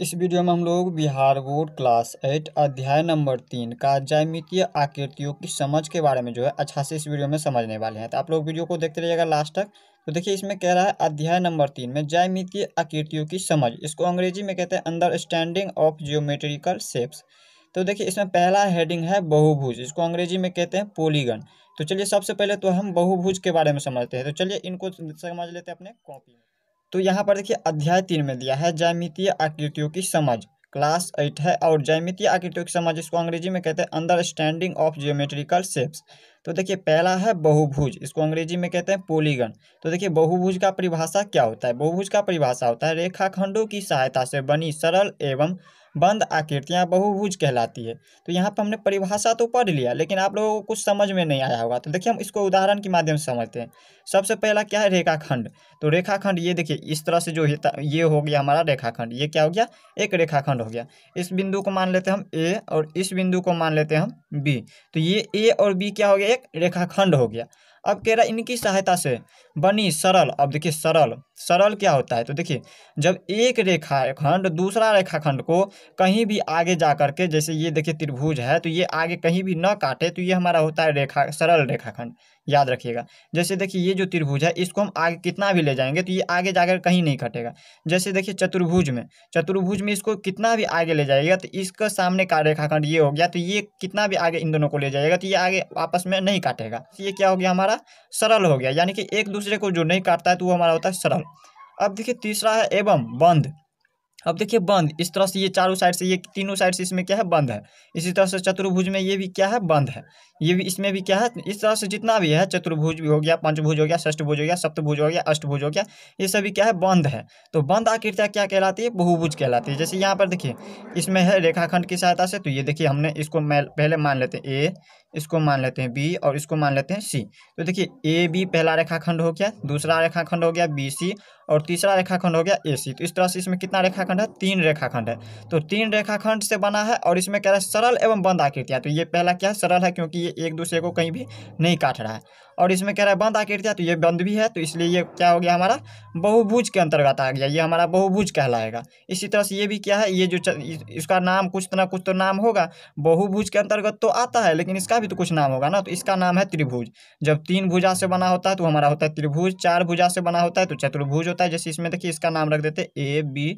इस वीडियो में हम लोग बिहार बोर्ड क्लास एट अध्याय नंबर तीन का जैमितीय आकृतियों की समझ के बारे में जो है अच्छा से इस वीडियो में समझने वाले हैं तो आप लोग वीडियो को देखते रहिएगा लास्ट तक तो देखिए इसमें कह रहा है अध्याय नंबर तीन में जैमितीय आकृतियों की समझ इसको अंग्रेजी में कहते हैं अंडरस्टैंडिंग ऑफ जियोमेट्रिकल शेप्स तो देखिए इसमें पहला हेडिंग है बहुभुज इसको अंग्रेजी में कहते हैं पोलीगन तो चलिए सबसे पहले तो हम बहुभुज के बारे में समझते हैं तो चलिए इनको समझ लेते हैं अपने कॉपी में तो यहाँ पर देखिए अध्याय तीन में दिया है जैमितीय आकृतियों की समझ क्लास एट है और जैमितीय आकृतियों की समझ इसको अंग्रेजी में कहते हैं अंडरस्टैंडिंग ऑफ जियोमेट्रिकल शेप्स तो देखिए पहला है बहुभुज इसको अंग्रेजी में कहते हैं पोलीगन तो देखिए बहुभुज का परिभाषा क्या होता है बहुभुज का परिभाषा होता है रेखाखंडों की सहायता से बनी सरल एवं बंद आकृतियाँ बहुभुज कहलाती है तो यहाँ पर हमने परिभाषा तो पढ़ लिया लेकिन आप लोगों को कुछ समझ में नहीं आया होगा तो देखिए हम इसको उदाहरण के माध्यम से समझते हैं सबसे पहला क्या है रेखाखंड तो रेखाखंड ये देखिए इस तरह से जो ये हो गया हमारा रेखाखंड ये क्या हो गया एक रेखाखंड हो गया इस बिंदु को मान लेते हैं हम ए और इस बिंदु को मान लेते हैं हम बी तो ये ए और बी क्या हो गया एक रेखाखंड हो गया अब कह रहा है इनकी सहायता से बनी सरल अब देखिए सरल सरल क्या होता है तो देखिए जब एक रेखाखंड दूसरा रेखाखंड को कहीं भी आगे जा करके जैसे ये देखिए त्रिभुज है तो ये आगे कहीं भी न काटे तो ये हमारा होता है रेखा सरल रेखाखंड याद रखिएगा जैसे देखिए ये जो त्रिभुज है इसको हम आगे कितना भी ले जाएंगे तो ये आगे जाकर कहीं नहीं कटेगा जैसे देखिए चतुर्भुज में चतुर्भुज में इसको कितना भी आगे ले जाएगा तो इसका सामने का रेखाखंड ये हो गया तो ये कितना भी आगे इन दोनों को ले जाएगा तो ये आगे आपस में नहीं काटेगा ये क्या हो गया हमारा सरल हो गया यानी कि एक दूसरे को जो नहीं काटता है तो वो हमारा होता है सरल अब देखिए तीसरा है एवं बंद अब देखिए बंद इस तरह से ये चारों साइड से ये तीनों साइड से इसमें क्या है बंद है इसी तरह से चतुर्भुज में ये भी क्या है बंद है ये भी इसमें भी क्या है इस तरह से जितना भी है चतुर्भुज भी हो गया पंचभुज हो गया षष्ठभुज हो गया सप्तभुज हो गया अष्टभुज हो गया ये सभी क्या है बंद है तो बंद आकृतियाँ क्या कहलाती है बहुभुज कहलाती है जैसे यहाँ पर देखिए इसमें है रेखाखंड की सहायता से तो ये देखिए हमने इसको पहले मान लेते हैं ए इसको मान लेते हैं बी और इसको मान लेते हैं सी तो देखिए ए बी पहला रेखाखंड हो गया दूसरा रेखाखंड हो गया बी सी और तीसरा रेखाखंड हो गया ए सी तो इस तरह से इसमें कितना रेखाखंड है तीन रेखाखंड है तो तीन रेखाखंड से बना है और इसमें कह रहा है सरल एवं बंद आकृतियाँ तो ये पहला क्या है सरल है क्योंकि ये एक दूसरे को कहीं भी नहीं काट रहा है और इसमें कह रहा है बंद आकृतियाँ तो ये बंद भी है तो इसलिए ये क्या हो गया हमारा बहुभुज के अंतर्गत आ गया ये हमारा बहुभुज कहलाएगा इसी तरह से ये भी क्या है ये जो इसका नाम कुछ ना कुछ तो नाम होगा बहुभुज के अंतर्गत तो आता है लेकिन इसका भी तो कुछ नाम होगा ना तो इसका नाम है त्रिभुज जब तीन भुजा से बना होता है तो हमारा होता है त्रिभुज चार भुजा से बना होता है तो चतुर्भुज होता है जैसे इसमें देखिए इसका नाम रख देते ए बी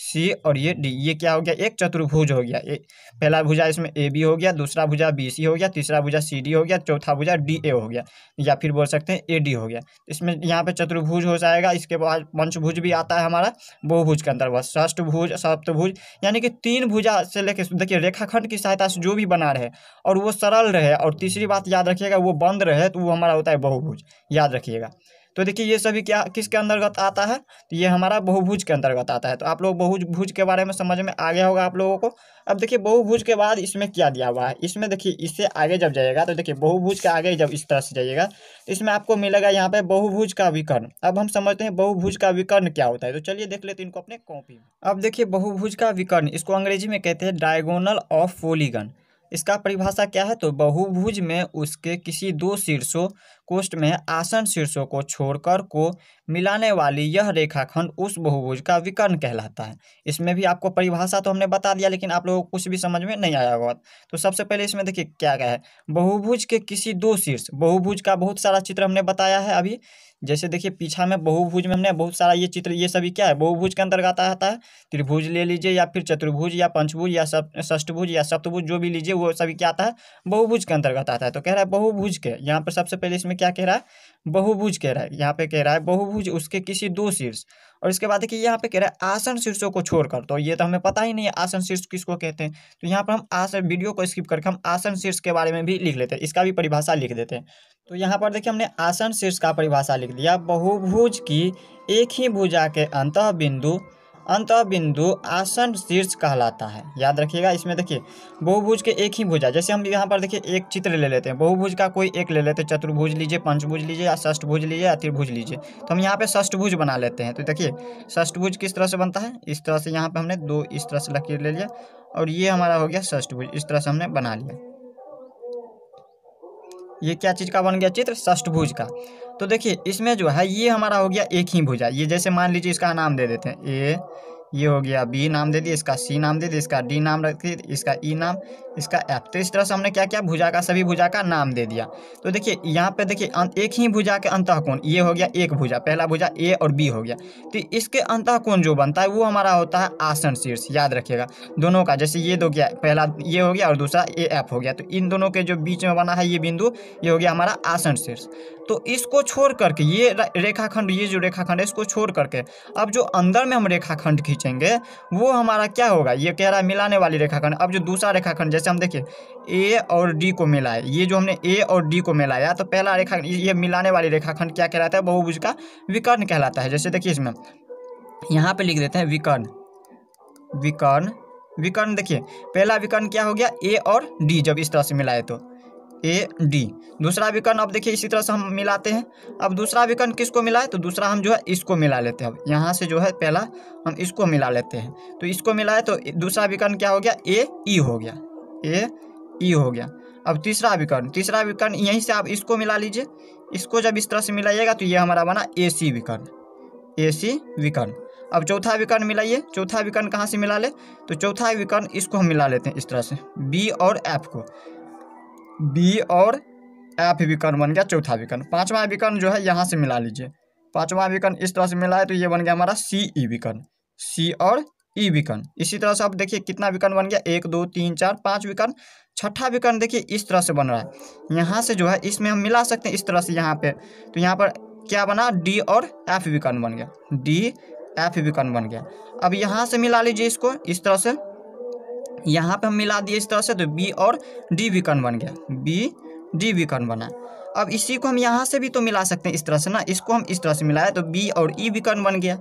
सी और ये डी ये क्या हो गया एक चतुर्भुज हो गया ए, पहला भुजा इसमें ए बी हो गया दूसरा भुजा बी सी हो गया तीसरा भुजा सी डी हो गया चौथा भुजा डी ए हो गया या फिर बोल सकते हैं ए डी हो गया इसमें यहाँ पे चतुर्भुज हो जाएगा इसके बाद पंचभुज भी आता है हमारा बहुभुज के अंतर्गत भुज सप्तभुज यानी कि तीन भुजा से लेकर देखिए रेखाखंड की सहायता से जो भी बना रहे और वो सरल रहे और तीसरी बात याद रखिएगा वो बंद रहे तो वो हमारा होता है बहुभुज याद रखिएगा तो देखिए ये सभी क्या किसके अंतर्गत आता है तो ये हमारा बहुभुज के अंतर्गत आता है तो आप लोग बहुभुज के बारे में समझ में आ गया होगा आप लोगों को अब देखिए बहुभुज के बाद इसमें क्या दिया हुआ है इसमें देखिए इससे आगे जब जाइएगा तो देखिए बहुभुज के आगे जब इस तरह से जाइएगा तो इसमें आपको मिलेगा यहाँ पे बहुभुज का विकर्ण अब हम समझते हैं बहुभुज का विकर्ण क्या होता है तो चलिए देख लेते हैं इनको अपने कॉपी में अब देखिए बहुभुज का विकर्ण इसको अंग्रेजी में कहते हैं डायगोनल ऑफ पोलीगन इसका परिभाषा क्या है तो बहुभुज में उसके किसी दो शीर्षों कोष्ठ में आसन शीर्षों को छोड़कर को मिलाने वाली यह रेखाखंड उस बहुभुज का विकर्ण कहलाता है इसमें भी आपको परिभाषा तो हमने बता दिया लेकिन आप लोगों को कुछ भी समझ में नहीं आया होगा तो सबसे पहले इसमें देखिए क्या क्या है बहुभुज के किसी दो शीर्ष बहुभुज का बहुत सारा चित्र हमने बताया है अभी जैसे देखिए पीछा में बहुभुज में हमने बहुत सारा ये चित्र ये सभी क्या है बहुभुज के अंतर्गत आता है त्रिभुज ले लीजिए या फिर चतुर्भुज या पंचभुज या षष्ठभुज या सप्तभुज जो भी लीजिए वो सभी क्या आता है बहुभुज के अंतर्गत आता है तो कह रहा है बहुभुज के यहाँ पर सबसे पहले इसमें क्या कह रहा है बहुभुज कह रहा है यहाँ पे कह रहा है बहुभुज उसके किसी दो शीर्ष और इसके बाद देखिए यहाँ पे कह रहा है आसन शीर्षों को छोड़कर तो ये तो हमें पता ही नहीं है आसन शीर्ष किसको कहते हैं तो यहाँ पर हम आसन वीडियो को स्किप करके हम आसन शीर्ष के बारे में भी लिख लेते हैं इसका भी परिभाषा लिख देते हैं तो यहाँ पर देखिए हमने आसन शीर्ष का परिभाषा लिख दिया बहुभुज की एक ही भुजा के अंत बिंदु अंत बिंदु आसन शीर्ष कहलाता है याद रखिएगा इसमें देखिए बहुभुज के एक ही भुजा जैसे हम यहाँ पर देखिए एक चित्र ले लेते हैं बहुभुज का कोई एक ले लेते हैं चतुर्भुज लीजिए पंचभुज लीजिए या षष्ठभुज लीजिए या त्रिभुज लीजिए तो हम यहाँ पे षष्ठभुज बना लेते हैं तो देखिए षष्ठभुज किस तरह से बनता है इस तरह से यहाँ पर हमने दो इस तरह से लकीर ले लिया और ये हमारा हो गया षष्ठभुज इस तरह से हमने बना लिया ये क्या चीज़ का बन गया चित्र षष्ठभुज का तो देखिए इसमें जो है ये हमारा हो गया एक ही भुजा ये जैसे मान लीजिए इसका नाम दे देते हैं ए ये हो गया बी नाम दे दिए इसका सी नाम दे दिए इसका डी नाम रख दिए इसका ई नाम इसका एफ तो इस तरह से हमने क्या किया भुजा का सभी भुजा का नाम दे दिया तो देखिए यहाँ पे देखिए एक ही भुजा के अंत कोण ये हो गया एक भुजा पहला भुजा ए और बी हो गया तो इसके कोण जो बनता है वो हमारा होता है आसन शीर्ष याद रखिएगा दोनों का जैसे ये दो गया पहला ये हो गया और दूसरा ए एफ हो गया तो इन दोनों के जो बीच में बना है ये बिंदु ये हो गया हमारा आसन शीर्ष तो इसको छोड़ करके ये रेखाखंड ये जो रेखाखंड है इसको छोड़ करके अब जो अंदर में हम रेखाखंड खींच खींचेंगे वो हमारा क्या होगा ये कह रहा है मिलाने वाली रेखाखंड अब जो दूसरा रेखाखंड जैसे हम देखिए ए और डी को मिलाए ये जो हमने ए और डी को मिलाया तो पहला रेखा ये मिलाने वाली रेखाखंड क्या कहलाता है बहुभुज का विकर्ण कहलाता है जैसे देखिए इसमें यहाँ पर लिख देते हैं विकर्ण विकर्ण विकर्ण देखिए पहला विकर्ण क्या हो गया ए और डी जब इस तरह से मिलाए तो ए डी दूसरा विकर्ण अब देखिए इसी तरह से हम मिलाते हैं अब दूसरा विकर्ण किसको मिला है तो दूसरा हम जो है इसको मिला लेते हैं अब यहाँ से जो है पहला हम इसको मिला लेते हैं तो इसको मिलाए तो दूसरा विकर्ण क्या हो गया ए ई e हो गया ए ई e हो गया अब तीसरा विकर्ण तीसरा विकर्ण यहीं से आप इसको मिला लीजिए इसको जब इस तरह से मिलाइएगा तो ये हमारा बना ए सी विकर्ण ए सी विकर्ण अब चौथा विकर्ण मिलाइए चौथा विकर्ण कहाँ से मिला ले तो चौथा विकर्ण इसको हम मिला लेते हैं इस तरह से बी और एफ को बी और एफ विकर्ण बन गया चौथा विकर्ण पांचवा विकर्ण जो है यहाँ से मिला लीजिए पांचवा विकर्ण इस तरह से मिला है तो ये बन गया हमारा सी ई विकर्ण सी और ई विकर्ण इसी तरह से अब देखिए कितना विकर्ण बन गया एक दो तीन चार पाँच विकर्ण छठा विकर्ण देखिए इस तरह से बन रहा है यहाँ से जो है इसमें हम मिला सकते हैं इस तरह से यहाँ पे तो यहाँ पर क्या बना डी और एफ विकर्ण बन गया डी एफ विकर्ण बन गया अब यहाँ से मिला लीजिए इसको इस तरह से यहाँ पे हम मिला दिए इस तरह से तो बी और डी विकर्ण बन गया बी डी विकर्ण बना अब इसी को हम यहाँ से भी तो मिला सकते हैं इस तरह से ना इसको हम इस तरह से मिलाया तो बी और ई e विकर्ण बन गया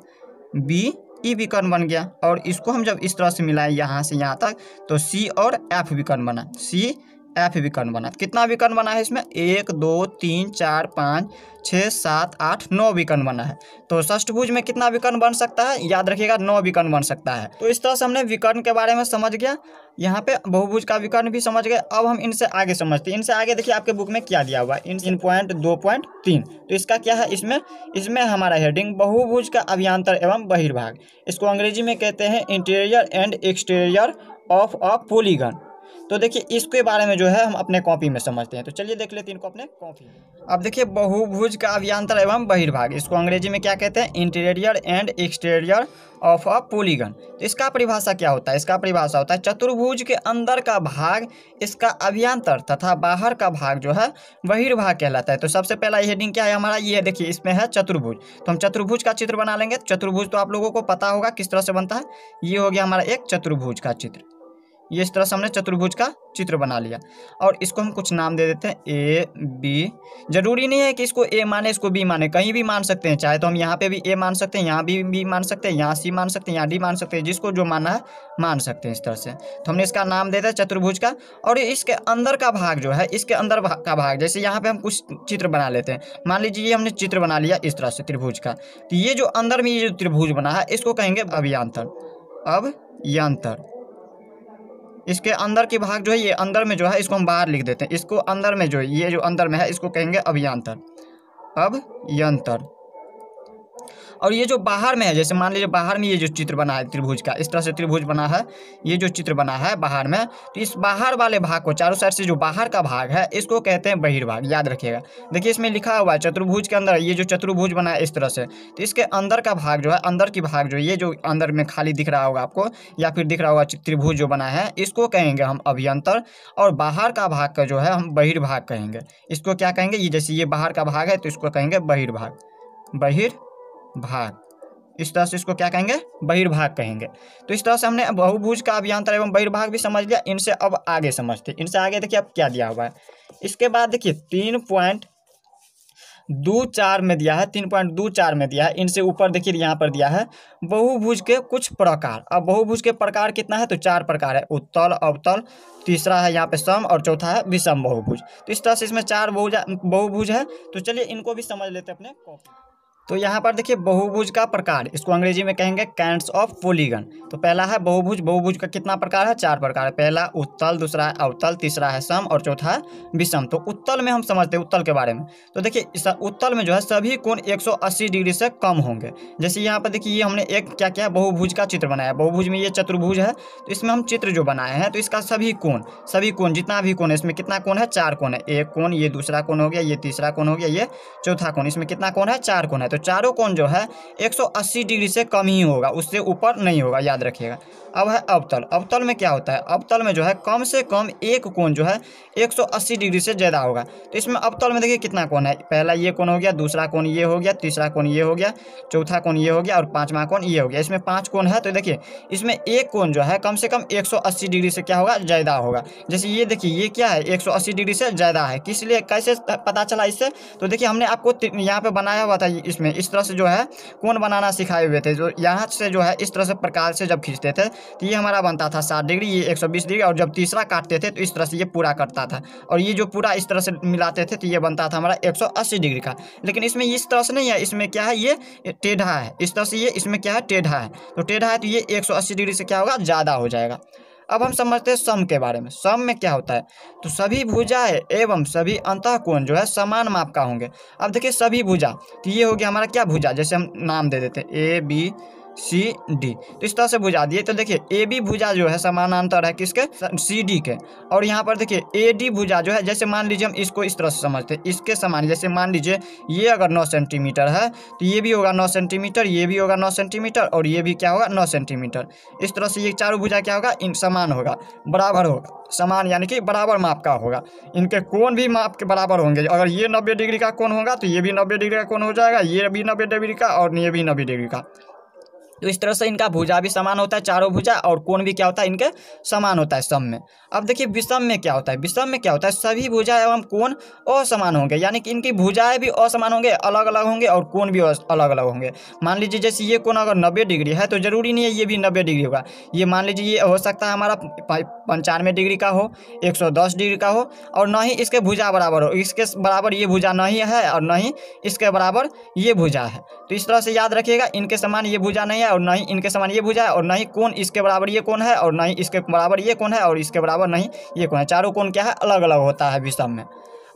बी ई e विकर्ण बन गया और इसको हम जब इस तरह से मिलाए यहाँ से यहाँ तक तो सी और एफ विकर्ण बना सी एफ विकर्ण बना कितना विकर्ण बना है इसमें एक दो तीन चार पाँच छः सात आठ नौ विकर्ण बना है तो षष्ठभुज में कितना विकर्ण बन सकता है याद रखिएगा नौ विकर्ण बन सकता है तो इस तरह से हमने विकर्ण के बारे में समझ गया यहाँ पे बहुभुज का विकर्ण भी समझ गए अब हम इनसे आगे समझते हैं इनसे आगे देखिए आपके बुक में क्या दिया हुआ है इन इन पॉइंट दो पॉइंट तीन तो इसका क्या है इसमें इसमें हमारा हेडिंग बहुभुज का अभियांतर एवं बहिर्भाग इसको अंग्रेजी में कहते हैं interior and exterior of a polygon तो देखिए इसके बारे में जो है हम अपने कॉपी में समझते हैं तो चलिए देख लेते हैं इनको अपने कॉपी में अब देखिए बहुभुज का अभियांतर एवं बहिर्भाग इसको अंग्रेजी में क्या कहते हैं interior and exterior of a polygon तो इसका परिभाषा क्या होता है इसका परिभाषा होता है चतुर्भुज के अंदर का भाग इसका अभियांतर तथा बाहर का भाग जो है बहिर्भाग कहलाता है तो सबसे पहला हेडिंग क्या है हमारा ये देखिए इसमें है चतुर्भुज तो हम चतुर्भुज का चित्र बना लेंगे चतुर्भुज तो आप लोगों को पता होगा किस तरह से बनता है ये हो गया हमारा एक चतुर्भुज का चित्र ये इस तरह से हमने चतुर्भुज का चित्र बना लिया और इसको हम कुछ नाम दे देते हैं ए बी जरूरी नहीं है कि इसको ए माने इसको बी माने कहीं भी मान सकते हैं चाहे तो हम यहाँ पे भी ए मान सकते हैं यहाँ भी बी मान सकते हैं यहाँ सी मान सकते हैं यहाँ डी मान सकते हैं जिसको जो माना है मान सकते हैं इस तरह से तो हमने इसका नाम दे दिया चतुर्भुज का और इसके अंदर का भाग जो है इसके अंदर भाग का भाग जैसे यहाँ पर हम कुछ चित्र बना लेते हैं मान लीजिए ये हमने चित्र बना लिया इस तरह से त्रिभुज का तो ये जो अंदर में ये जो त्रिभुज बना है इसको कहेंगे अभियांतर अब यंत्र इसके अंदर की भाग जो है ये अंदर में जो है इसको हम बाहर लिख देते हैं इसको अंदर में जो है ये जो अंदर में है इसको कहेंगे अभियंतर अब यंत्र और ये जो बाहर में है जैसे मान लीजिए बाहर में ये जो चित्र बना है त्रिभुज का इस तरह से त्रिभुज बना है ये जो चित्र बना है बाहर में तो इस बाहर वाले भाग को चारों साइड से जो बाहर का भाग है इसको कहते हैं बहिर्भाग याद रखिएगा देखिए इसमें लिखा हुआ है चतुर्भुज के अंदर ये जो चतुर्भुज बना है इस तरह से तो इसके अंदर का भाग जो है अंदर की भाग जो ये जो अंदर में खाली दिख रहा होगा आपको या फिर दिख रहा होगा त्रिभुज जो बना है इसको कहेंगे हम अभियंतर और बाहर का भाग का जो है हम बहिर्भाग कहेंगे इसको क्या कहेंगे ये जैसे ये बाहर का भाग है तो इसको कहेंगे बहिर्भाग बहिर्भाग भाग इस तरह से इसको क्या कहेंगे बहिर्भाग कहेंगे तो इस तरह से हमने बहुभुज का अभियांतर एवं बहिर्भाग भी समझ लिया इनसे अब आगे समझते हैं इनसे आगे देखिए अब क्या दिया हुआ है इसके बाद देखिए तीन पॉइंट दो चार में दिया है तीन पॉइंट दो चार में दिया है इनसे ऊपर देखिए यहाँ पर दिया है बहुभुज के कुछ प्रकार अब बहुभुज के प्रकार कितना है तो चार प्रकार है उत्तल अवतल तीसरा है यहाँ पे सम और चौथा है विषम बहुभुज तो इस तरह से इसमें चार बहुजा बहुभुज है तो चलिए इनको भी समझ लेते हैं अपने कॉपी तो यहाँ पर देखिए बहुभुज का प्रकार इसको अंग्रेजी में कहेंगे कैंट्स ऑफ पोलीगन तो पहला है बहुभुज बहुभुज का कितना प्रकार है चार प्रकार है पहला उत्तल दूसरा है अवतल तीसरा है सम और चौथा है विषम तो उत्तल में हम समझते हैं उत्तल के बारे में तो देखिए इस उत्तल में जो है सभी कोण 180 डिग्री से कम होंगे जैसे यहाँ पर देखिए ये हमने एक क्या क्या बहुभुज का चित्र बनाया बहुभुज में ये चतुर्भुज है तो इसमें हम चित्र जो बनाए हैं तो इसका सभी कोण सभी कोण जितना भी कोण है इसमें कितना कोण है चार कोण है एक कोण ये दूसरा कोण हो गया ये तीसरा कोण हो गया ये चौथा कोण इसमें कितना कोण है चार कोण है तो तो चारों कोण जो है 180 डिग्री से कम ही होगा उससे ऊपर नहीं होगा याद रखिएगा अब है अवतल अवतल में क्या होता है अवतल में जो है कम से कम एक कोण जो है 180 डिग्री से ज़्यादा होगा तो इसमें अवतल में देखिए कितना कोण है पहला ये कोण हो गया दूसरा कोण ये हो गया तीसरा कोण ये हो गया चौथा कोण ये हो गया और पाँचवा कोण ये हो गया इसमें पाँच कोण है तो देखिए इसमें एक कोण जो है कम से कम एक डिग्री से क्या होगा ज़्यादा होगा जैसे ये देखिए ये क्या है एक डिग्री से ज़्यादा है किस कैसे पता चला इससे तो देखिए हमने आपको यहाँ पर बनाया हुआ था इसमें में इस तरह से जो है कौन बनाना सिखाए हुए थे जो यहाँ से जो है इस तरह से प्रकार से जब खींचते थे तो ये हमारा बनता था सात डिग्री ये एक डिग्री और जब तीसरा काटते थे तो इस तरह से ये पूरा कटता था और ये जो पूरा इस तरह से मिलाते थे तो ये बनता था हमारा एक डिग्री का लेकिन इसमें इस तरह से नहीं है इसमें क्या है ये टेढ़ा है इस तरह से ये इसमें क्या है टेढ़ा है तो टेढ़ा है तो ये एक डिग्री से क्या होगा ज़्यादा हो जाएगा अब हम समझते हैं सम के बारे में सम में क्या होता है तो सभी भुजाएं एवं सभी कोण जो है समान माप का होंगे अब देखिए सभी भुजा तो ये हो गया हमारा क्या भुजा जैसे हम नाम दे देते हैं ए बी सी डी तो इस तरह से भुजा दिए तो देखिए ए बी भुजा जो है समानांतर है किसके सी डी के और यहाँ पर देखिए ए डी भुजा जो है जैसे मान लीजिए हम इसको इस तरह से समझते हैं इसके समान जैसे मान लीजिए ये अगर नौ सेंटीमीटर है तो ये भी होगा नौ सेंटीमीटर ये भी होगा नौ सेंटीमीटर और ये भी क्या होगा नौ सेंटीमीटर इस तरह से ये चारों भुजा क्या होगा इन समान होगा बराबर होगा समान यानी कि बराबर माप का होगा इनके कोण भी माप के बराबर होंगे अगर ये नब्बे डिग्री का कोण होगा तो ये भी नब्बे डिग्री का कोण हो जाएगा ये भी नब्बे डिग्री का और ये भी नब्बे डिग्री का तो इस तरह से इनका भुजा भी समान होता है चारों भुजा और कोण भी क्या होता है इनके समान होता है सम में अब देखिए विषम में क्या होता है विषम में क्या होता है सभी भुजा एवं कोण असमान होंगे यानी कि इनकी भुजाएं भी असमान होंगे अलग अलग होंगे और कोण भी अलग अलग होंगे मान लीजिए जैसे ये कोण अगर नब्बे डिग्री है तो जरूरी नहीं है ये भी नब्बे डिग्री होगा ये मान लीजिए ये हो सकता है हमारा पंचानवे डिग्री का हो एक डिग्री का हो और न ही इसके भुजा बराबर हो इसके बराबर ये भुजा नहीं है और न ही इसके बराबर ये भुजा है तो इस तरह से याद रखिएगा इनके समान ये भुजा नहीं है है और ना ही इनके समान ये भुजा है और ना ही कोण इसके बराबर ये कौन है और ना ही इसके बराबर ये कौन है और इसके बराबर नहीं ये कौन है चारों कौन क्या है अलग अलग होता है विषम में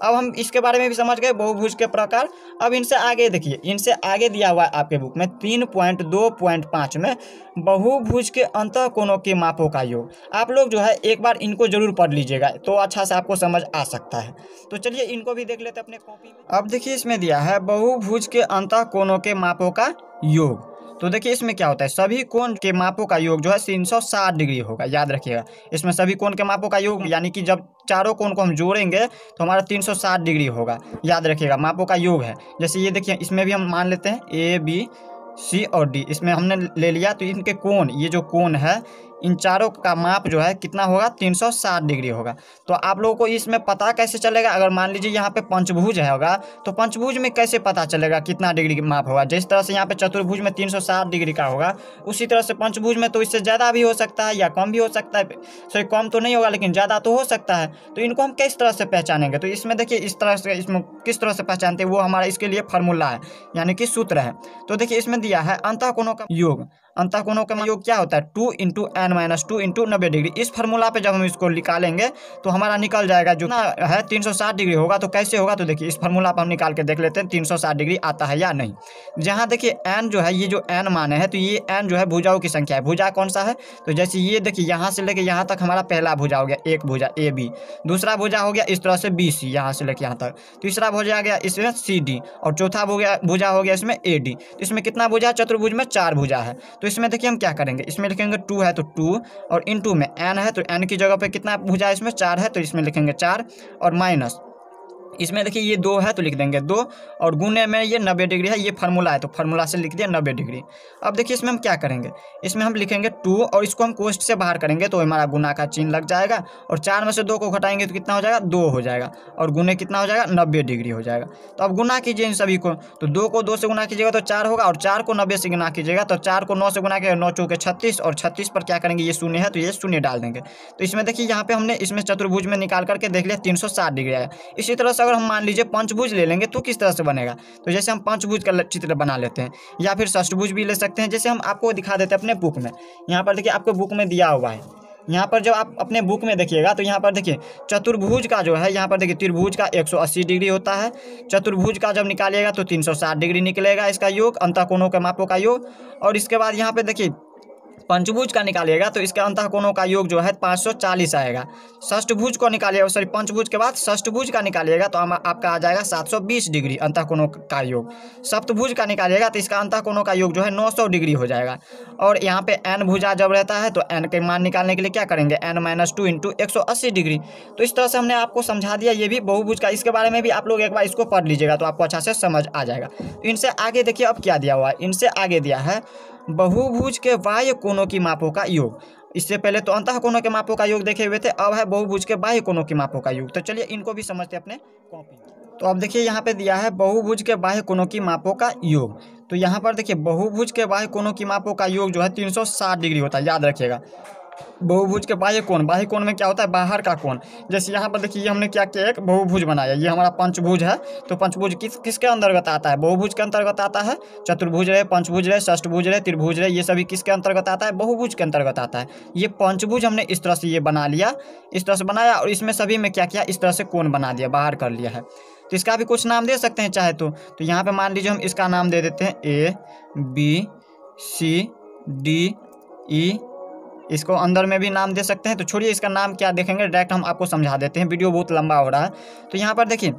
अब हम इसके बारे में भी समझ गए बहुभुज के प्रकार अब इनसे आगे देखिए इनसे आगे दिया हुआ है आपके बुक में तीन पॉइंट दो पॉइंट पाँच में बहुभुज के अंत कोणों के मापों का योग आप लोग जो है एक बार इनको जरूर पढ़ लीजिएगा तो अच्छा से आपको समझ आ सकता है तो चलिए इनको भी देख लेते अपने कॉपी में अब देखिए इसमें दिया है बहुभुज के अंत कोणों के मापों का योग तो देखिए इसमें क्या होता है सभी कोण के मापों का योग जो है तीन डिग्री होगा याद रखिएगा इसमें सभी कोण के मापों का योग यानी कि जब चारों कोण को हम जोड़ेंगे तो हमारा 360 डिग्री होगा याद रखिएगा मापों का योग है जैसे ये देखिए इसमें भी हम मान लेते हैं ए बी सी और डी इसमें हमने ले लिया तो इनके कोण ये जो कोण है इन चारों का माप जो है कितना होगा 360 डिग्री होगा तो आप लोगों को इसमें पता कैसे चलेगा अगर मान लीजिए यहाँ पे पंचभुज है होगा तो पंचभुज में कैसे पता चलेगा कितना डिग्री का माप होगा जिस तरह से यहाँ पे चतुर्भुज में 360 डिग्री का होगा उसी तरह से पंचभुज में तो इससे ज़्यादा भी हो सकता है या कम भी हो सकता है सॉरी कम तो नहीं होगा लेकिन ज़्यादा तो हो सकता है तो इनको हम किस तरह से पहचानेंगे तो इसमें देखिए इस तरह से इसमें किस तरह से पहचानते हैं वो हमारा इसके लिए फार्मूला है यानी कि सूत्र है तो देखिए इसमें दिया है अंत कोणों का योग अंत कोणों का योग क्या होता है two into n minus two into नब्बे डिग्री इस फॉर्मूला पे जब हम इसको निकालेंगे तो हमारा निकल जाएगा जो है तीन सौ साठ डिग्री होगा तो कैसे होगा तो देखिए इस फॉर्मूला पर हम निकाल के देख लेते हैं तीन सौ साठ डिग्री आता है या नहीं जहाँ देखिए एन जो है ये जो एन माने हैं तो ये एन जो है भूजाओं की संख्या है भूजा कौन सा है तो जैसे ये देखिए यहाँ से लेके यहाँ तक हमारा पहला भूजा हो गया एक भूजा ए बी दूसरा भूजा हो गया इस तरह से बी सी यहाँ से लेके यहाँ तक तीसरा भूजा आ गया इसमें सी डी और चौथा भूजा हो गया इसमें ए डी इसमें कितना है चतुर्भुज में चार भूजा है तो इसमें देखिए हम क्या करेंगे इसमें लिखेंगे टू है तो टू और इन टू में एन है तो एन की जगह पर कितना भुजा इसमें चार है तो इसमें लिखेंगे चार और माइनस इसमें देखिए ये दो है तो लिख देंगे दो और गुने में ये नब्बे डिग्री है ये फार्मूला है तो फार्मूला से लिख दिया नब्बे डिग्री अब देखिए इसमें हम क्या करेंगे इसमें हम लिखेंगे टू और इसको हम कोस्ट से बाहर करेंगे तो हमारा गुना का चिन्ह लग जाएगा और चार में से दो को घटाएंगे तो कितना हो जाएगा दो हो जाएगा और गुने कितना हो जाएगा नब्बे डिग्री हो जाएगा तो अब गुना कीजिए इन सभी को तो दो को दो से गुना कीजिएगा तो चार होगा और चार को नब्बे से गुना कीजिएगा तो चार को नौ से गुना के नौ चौके छत्तीस और छत्तीस पर क्या करेंगे ये शून्य है तो ये शून्य डाल देंगे तो इसमें देखिए यहाँ पे हमने इसमें चतुर्भुज में निकाल करके देख लिया तीन डिग्री आया इसी तरह से तो अगर हम मान लीजिए पंचभुज ले लेंगे तो किस तरह से बनेगा तो जैसे हम पंचभुज का चित्र बना लेते हैं या फिर ष्टभुज भी ले सकते हैं जैसे हम आपको दिखा देते हैं अपने बुक में यहाँ पर देखिए आपको बुक में दिया हुआ है यहाँ पर जब आप अपने बुक में देखिएगा तो यहाँ पर देखिए चतुर्भुज का जो है यहाँ पर देखिए त्रिभुज का 180 डिग्री होता है चतुर्भुज का जब निकालिएगा तो 360 डिग्री निकलेगा इसका योग अंतकोणों के मापों का योग और इसके बाद यहाँ पे देखिए पंचभुज का निकालिएगा तो इसका अंत कोणों का योग जो है पाँच आएगा षष्ठभुज को निकालिएगा सॉरी पंचभुज के बाद षष्ठभुज का निकालिएगा तो हम आपका आ जाएगा बीस डिग्री अंत कोणों का योग सप्तभुज का निकालिएगा तो इसका अंत कोनों का योग जो है सौ डिग्री हो जाएगा और यहाँ पे एन भुजा जब रहता है तो एन के मान निकालने के लिए क्या करेंगे एन माइनस टू इंटू एक सौ अस्सी डिग्री तो इस तरह से हमने आपको समझा दिया ये भी बहुभुज का इसके बारे में भी आप लोग एक बार इसको पढ़ लीजिएगा तो आपको अच्छा से समझ आ जाएगा तो इनसे आगे देखिए अब क्या दिया हुआ है इनसे आगे दिया है बहुभुज के बाह्य कोनों की मापों का योग इससे पहले तो अंत कोनों के मापों का योग देखे हुए थे अब है बहुभुज के बाह्य कोनों की मापों का योग तो चलिए इनको भी समझते अपने कॉपी तो अब देखिए यहाँ पे दिया है बहुभुज के बाह्य कोनों की मापों का योग तो यहाँ पर देखिए बहुभुज के बाह्य कोनों की मापों का योग जो है 360 डिग्री होता है याद रखिएगा बहुभुज के बाह्य कोण बाह्य कोण में क्या होता है बाहर का कोण जैसे यहाँ पर देखिए हमने क्या किया एक बहुभुज बनाया ये हमारा पंचभुज है तो पंचभुज किस किसके अंतर्गत आता है बहुभुज के अंतर्गत आता है चतुर्भुज रहे पंचभुज रहे षष्ठभुज रहे त्रिभुज रहे ये सभी किसके अंतर्गत आता है बहुभुज के अंतर्गत आता है ये पंचभुज हमने इस तरह से ये बना लिया इस तरह से बनाया और इसमें सभी में क्या किया इस तरह से कोण बना दिया बाहर कर लिया है तो इसका भी कुछ नाम दे सकते हैं चाहे तो, तो यहाँ पे मान लीजिए हम इसका नाम दे देते हैं A B C D E इसको अंदर में भी नाम दे सकते हैं तो छोड़िए इसका नाम क्या देखेंगे डायरेक्ट हम आपको समझा देते हैं वीडियो बहुत लंबा हो रहा है तो यहाँ पर देखिए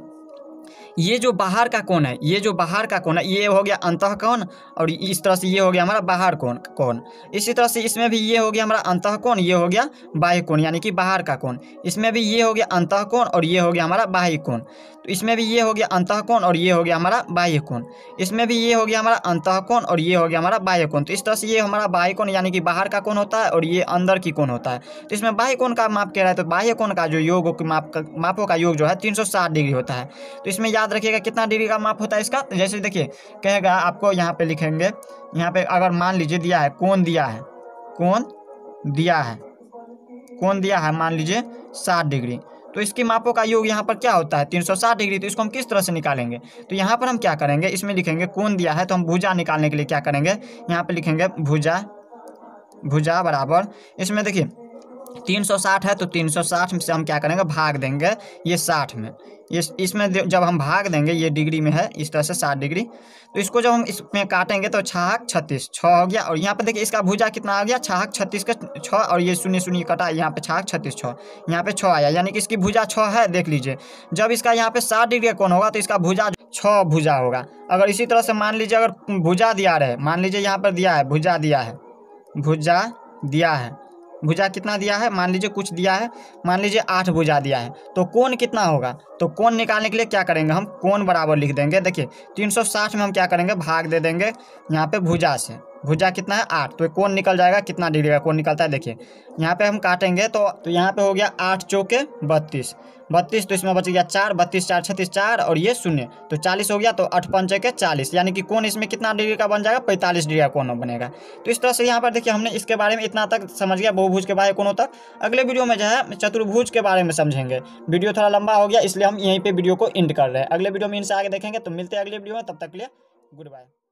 ये जो बाहर का कोण है ये जो बाहर का कोण है ये हो गया अंत कोण और इस तरह से ये हो गया हमारा बाहर कोण कोण इसी तरह से इसमें भी ये हो गया हमारा अंत कोण ये हो गया बाह्य कोण यानी कि बाहर का कोण इसमें भी ये हो गया अंत कोण और ये हो गया हमारा बाह्य कोण तो इसमें भी ये हो गया कोण और ये हो गया हमारा बाह्य कोण इसमें भी ये हो गया हमारा कोण और ये हो गया हमारा बाह्य कोण तो इस तरह से ये हमारा बाह्य कोण यानी कि बाहर का कोण होता है और ये अंदर की कोण होता है तो इसमें बाह्य कोण का माप कह रहा है तो बाह्य कोण का जो योग माप का मापों का योग जो है तीन डिग्री होता है तो इसमें याद रखिएगा कितना डिग्री का माप होता है इसका तो जैसे देखिए कहेगा आपको यहाँ पर लिखेंगे यहाँ पर अगर मान लीजिए दिया है कौन दिया है कौन दिया है कौन दिया है मान लीजिए साठ डिग्री तो इसकी मापों का योग यहाँ पर क्या होता है 360 डिग्री तो इसको हम किस तरह से निकालेंगे तो यहाँ पर हम क्या करेंगे इसमें लिखेंगे कोण दिया है तो हम भुजा निकालने के लिए क्या करेंगे यहाँ पर लिखेंगे भुजा भुजा बराबर इसमें देखिए तीन सौ साठ है तो तीन सौ साठ से हम क्या करेंगे भाग देंगे ये साठ में ये इस, इसमें जब हम भाग देंगे ये डिग्री में है इस तरह से साठ डिग्री तो इसको जब हम इसमें काटेंगे तो छहक छत्तीस छः हो गया और यहाँ पे देखिए इसका भुजा कितना आ गया छहक छत्तीस का छः और ये शून्य शून्य कटा यहाँ पे छहक छत्तीस छः यहाँ पे छः आया यानी कि इसकी भुजा छः है देख लीजिए जब इसका यहाँ पे साठ डिग्री का कौन होगा तो इसका भुजा छः भुजा होगा अगर इसी तरह से मान लीजिए अगर भुजा दिया रहे मान लीजिए यहाँ पर दिया है भुजा दिया है भुजा दिया है भुजा कितना दिया है मान लीजिए कुछ दिया है मान लीजिए आठ भुजा दिया है तो कोण कितना होगा तो कोण निकालने के लिए क्या करेंगे हम कोण बराबर लिख देंगे देखिए 360 में हम क्या करेंगे भाग दे देंगे यहाँ पे भुजा से भुजा कितना है आठ तो कौन निकल जाएगा कितना डिग्री का कौन निकलता है देखिए यहाँ पे हम काटेंगे तो तो यहाँ पे हो गया आठ चौके बत्तीस बत्तीस तो इसमें बच गया चार बत्तीस चार छत्तीस चार और ये शून्य तो चालीस हो गया तो अठ पंचे के चालीस यानी कि कौन इसमें कितना डिग्री का बन जाएगा पैंतालीस डिग्री का कौन बनेगा तो इस तरह से यहाँ पर देखिए हमने इसके बारे में इतना तक समझ गया बहुभुज के बारे कोनों तक अगले वीडियो में जो है चतुर्भुज के बारे में समझेंगे वीडियो थोड़ा लंबा हो गया इसलिए हम यहीं पर वीडियो को इंड कर रहे हैं अगले वीडियो में इनसे आगे देखेंगे तो मिलते हैं अगले वीडियो में तब तक लिए गुड बाय